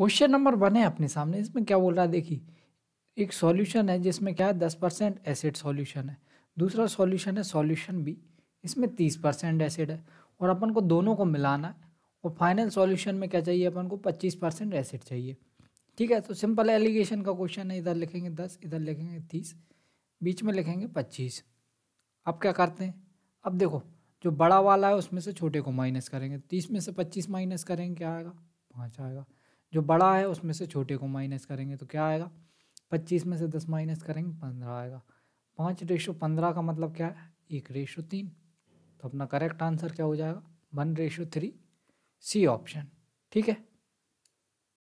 question number one है अपने सामने इसमें क्या बोल रहा है देखिए एक सॉल्यूशन है जिसमें क्या है दस परसेंट एसिड सॉल्यूशन है दूसरा सॉल्यूशन है सॉल्यूशन बी इसमें तीस परसेंट एसिड है और अपन को दोनों को मिलाना है और फाइनल सॉल्यूशन में क्या चाहिए अपन को पच्चीस परसेंट एसिड चाहिए ठीक है तो सिंपल एलिगेशन का क्वेश्चन है इधर लिखेंगे दस इधर लिखेंगे तीस बीच में लिखेंगे पच्चीस अब क्या करते हैं अब देखो जो बड़ा वाला है उसमें से छोटे को माइनस करेंगे तीस में से पच्चीस माइनस करेंगे क्या आएगा पाँच आएगा जो बड़ा है उसमें से छोटे को माइनस करेंगे तो क्या आएगा पच्चीस में से दस माइनस करेंगे पंद्रह आएगा पाँच रेशो पंद्रह का मतलब क्या है एक रेशो तीन तो अपना करेक्ट आंसर क्या हो जाएगा one ratio three C option ठीक है